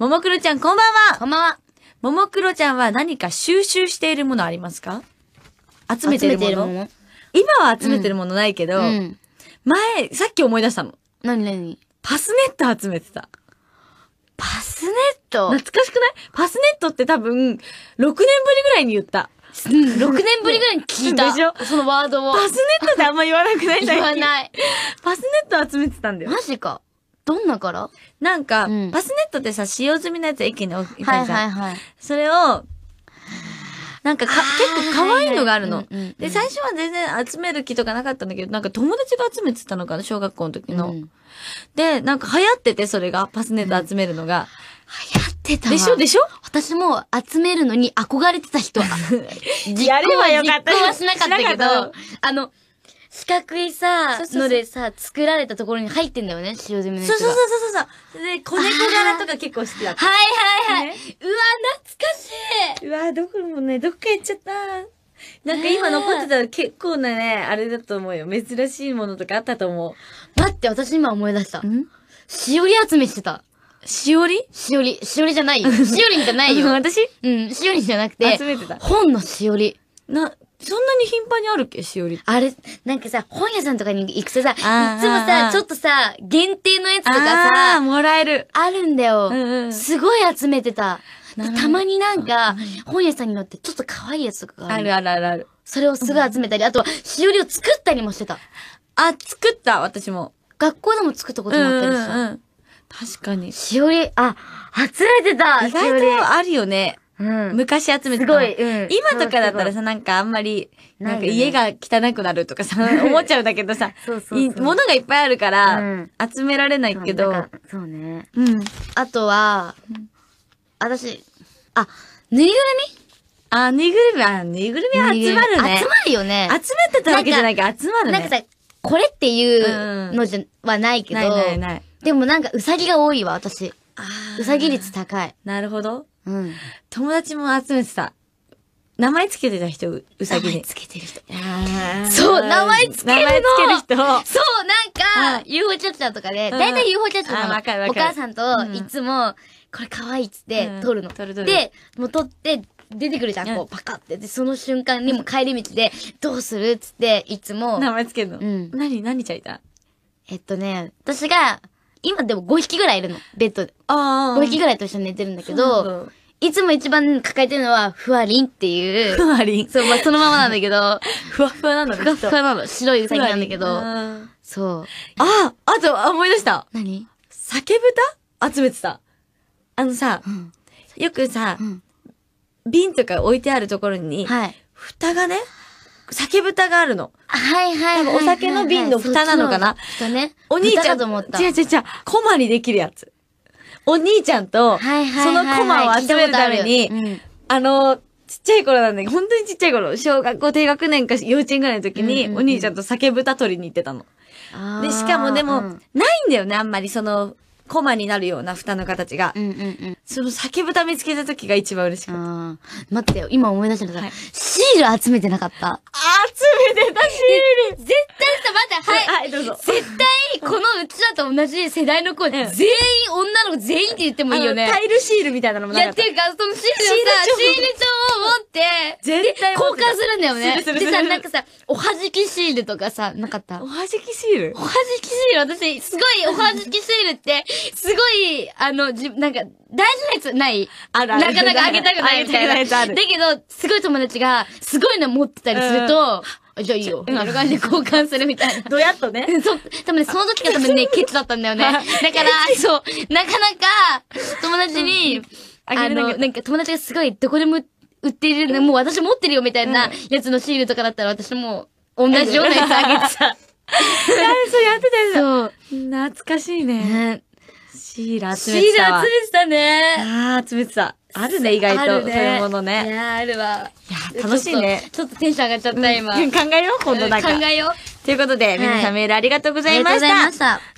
ももクロちゃん、こんばんはこんばんは。ももクロちゃんは何か収集しているものありますか集めてるもの今は集めてるものないけど、うん、前、さっき思い出したの。何何パスネット集めてた。パスネット懐かしくないパスネットって多分、6年ぶりぐらいに言った。6年ぶりぐらいに聞いた。でしょそのワードを。パスネットってあんま言わなくない言わない。パスネット集めてたんだよ。マジか。どんな柄なんか、うん、スネットってさ、使用済みのやつ駅に置いたじゃん。はいはいはい。それを、なんかか、結構可愛いのがあるの。で、最初は全然集める気とかなかったんだけど、なんか友達が集めてたのかな、小学校の時の。うん、で、なんか流行ってて、それが、パスネット集めるのが。うん、流行ってたでしょでしょ私も集めるのに憧れてた人 やればよかった。実行はしなかったけど、あの、四角いさ、のでさ、作られたところに入ってんだよね、塩攻めのやつそうそうそうそうそう。で、子猫柄とか結構好きだった。はいはいはい。ね、うわ、懐かしい。うわ、どこもね、どっか行っちゃった。なんか今残ってたら結構なね、あれだと思うよ。珍しいものとかあったと思う。待って、私今思い出した。んしおり集めしてた。しおりしおり。しおりじゃないよ。しおりじゃないよ。私うん、しおりじゃなくて。集めてた。本のしおり。な、そんなに頻繁にあるっけしおりって。あれ、なんかさ、本屋さんとかに行くとさ、いつもさ、ちょっとさ、限定のやつとかさ、もらえる。あるんだよ。うんすごい集めてた。たまになんか、本屋さんに乗ってちょっと可愛いやつとかある。あるあるある。それをすぐ集めたり、あとは、しおりを作ったりもしてた。あ、作った、私も。学校でも作ったこともあったりした。うん確かに。しおり、あ、集めてた意外とあるよね。うん、昔集めてたすごい、うん、今とかだったらさ、なんかあんまり、なんか家が汚くなるとかさ、ね、思っちゃうんだけどさ、物がいっぱいあるから、集められないけど。そうね。うん。あとは、私、あ、ぬいぐるみあ、ぬいぐるみ、あ、ぬいぐるみ集まるね。集まるよね。集めてたわけじゃないけど、集まるね。なんかさ、これっていうのじゃ、はないけど。ないないない。でもなんか、うさぎが多いわ、私。うさぎ率高い。なるほど。うん、友達も集めてた。名前つけてた人、うさぎに。名前つけてる人。そう、名前つける名前つける人。そう、なんか、UFO チャッチャーとかで、だいたい UFO チャッチャーのお母さんといつも、これ可愛いっつって撮るの。で、もう撮って、出てくるじゃん、こう、パカって。で、その瞬間にも帰り道で、どうするっつって、いつも。名前つけるのうん。何、何ちゃいたえっとね、私が、今でも5匹ぐらいいるの、ベッドで。ああ。5匹ぐらいと一緒に寝てるんだけど、いつも一番抱えてるのは、ふわりんっていう。ふわりん。そう、まあ、そのままなんだけど。ふわふわなのふわふわなの。白いウサギなんだけど。そう。あ、あと、あ、思い出した。何酒豚集めてた。あのさ、うん、よくさ、うん、瓶とか置いてあるところに、はい、蓋がね、酒豚があるの。はいはいはい、はい、お酒の瓶の蓋なのかな。蓋ね。お兄ちゃん。違う違う違う。コマにできるやつ。お兄ちゃんと、そのコマを集めるために、あの、ちっちゃい頃なんだけど、本当にちっちゃい頃、小学校低学年か幼稚園ぐらいの時に、お兄ちゃんと酒豚取りに行ってたの。で、しかもでも、ないんだよね、あんまりその、コマになるような蓋の形が。その酒豚見つけた時が一番嬉しかった。待ってよ、今思い出したんだけど、はい、シール集めてなかった。集めてた、シール絶対さ、待って、はい。はい、どうぞ。絶対と同じ世代の子、全員、女の子全員って言ってもいいよね。タイルシールみたいなのもなかった。いや、っていうか、そのシールをさ、シール帳を持って、絶対交換するんだよね。でさ、なんかさ、おはじきシールとかさ、なかったおはじきシールおはじきシール、私、すごい、おはじきシールって、すごい、あの、じ、なんか、大事なやつないあるある。なかなかあげたくないみたいな。だけど、すごい友達が、すごいの持ってたりすると、じゃあいいよ。みたい感じで交換するみたいな。どやっとね。そう。多分ね、その時が多分ね、ケチだったんだよね。だから、そう、なかなか、友達に、あの、なんか友達がすごい、どこでも売ってる、もう私持ってるよみたいなやつのシールとかだったら私も、同じようなやつあげてた。そうやってたよ。そう。懐かしいね。シール集めてたシール集めてたね。ああ、集めてた。あるね、意外と。そういうものね。いや、あるわ。楽しいねちょっとテンション上がっちゃった今、考えよう今度なんか考えようということで皆さんメールありがとうございました、ざい